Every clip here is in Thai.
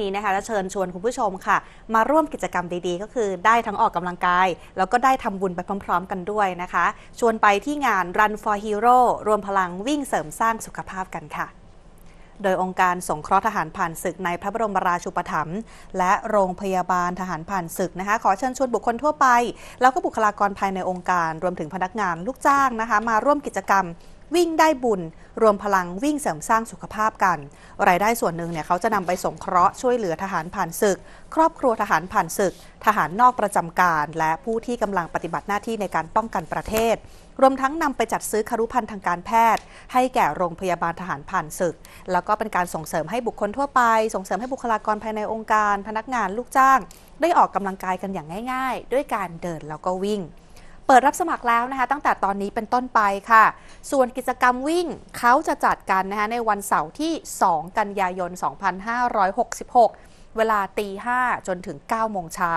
นี้นะคะจะเชิญชวนคุณผู้ชมค่ะ มาร่วมกิจกรรมดีๆ ก็คือได้ทั้งออกกำลังกาย แล้วก็ได้ทำบุญไปพร้อม ๆ กันด้วยนะคะ ชวนไปที่งาน Run for Hero รวมพลังวิ่งเสริมสร้างสุขภาพกันค่ะ โดยองค์การสงเคราะห์ทหารผ่านศึกในพระบรมราชูปถัมภ์และโรงพยาบาลทหารผ่านศึกนะคะ ขอเชิญชวนบุคคลทั่วไปแล้วก็บุคลากรภายในองค์การ รวมถึงพนักงานลูกจ้างนะคะมาร่วมกิจกรรมวิ่งได้บุญรวมพลังวิ่งเสริมสร้างสุขภาพกัน รายได้ส่วนหนึ่งเนี่ยเขาจะนำไปสงเคราะห์ช่วยเหลือทหารผ่านศึก ครอบครัวทหารผ่านศึก ทหารนอกประจำการ และผู้ที่กำลังปฏิบัติหน้าที่ในการป้องกันประเทศรวมทั้งนำไปจัดซื้อคารุพันธ์ทางการแพทย์ ให้แก่โรงพยาบาลทหารผ่านศึก แล้วก็เป็นการส่งเสริมให้บุคคลทั่วไปส่งเสริมให้บุคลากรภายในองค์การพนักงานลูกจ้าง ได้ออกกำลังกายกันอย่างง่ายๆ ด้วยการเดินแล้วก็วิ่งเปิดรับสมัครแล้วนะคะตั้งแต่ตอนนี้เป็นต้นไปค่ะ ส่วนกิจกรรมวิ่งเขาจะจัดกันนะคะในวันเสาร์ที่ 2 กันยายน 2566 เวลาตี 5 จนถึง 9 โมงเช้า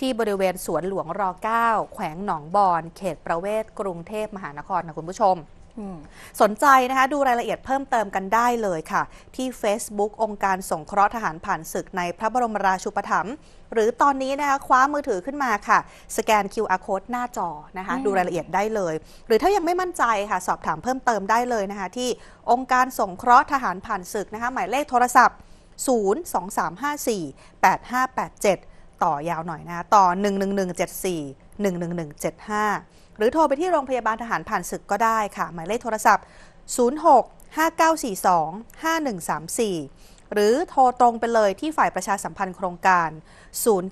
ที่บริเวณสวนหลวงร9แขวงหนองบอน เขตประเวศกรุงเทพมหานครนะคุณผู้ชมสนใจ นะคะดูรายละเอียดเพิ่มเติมกันได้เลยค่ะ ที่ Facebook องค์การสงเคราะห์ทหารผ่านศึกในพระบรมราชูปถัมภ์หรือตอนนี้นะคะคว้ามือถือขึ้นมาค่ะสแกน QR code หน้าจอนะคะดูรายละเอียดได้เลย หรือถ้ายังไม่มั่นใจค่ะสอบถามเพิ่มเติมได้เลยนะคะ ที่องค์การสงเคราะห์ทหารผ่านศึกนะคะหมายเลขโทรศัพท์023548587 ต่อยาวหน่อยนะต่อ11174 11175 หรือโทรไปที่โรงพยาบาลทหารผ่านศึกก็ได้ค่ะ หมายเลขโทรศัพท์ 06 5942 5134 หรือโทรตรงไปเลยที่ฝ่ายประชาสัมพันธ์โครงการ 0950718222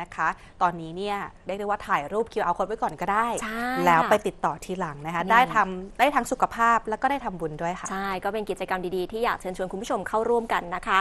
นะคะตอนนี้เนี่ยเรียกได้ว่าถ่ายรูป QR code ไว้ก่อนก็ได้ แล้วไปติดต่อทีหลังนะคะได้ทำได้ทั้งสุขภาพแล้วก็ได้ทำบุญด้วยค่ะ ใช่ ก็เป็นกิจกรรมดีๆที่อยากเชิญชวนคุณผู้ชมเข้าร่วมกันนะคะ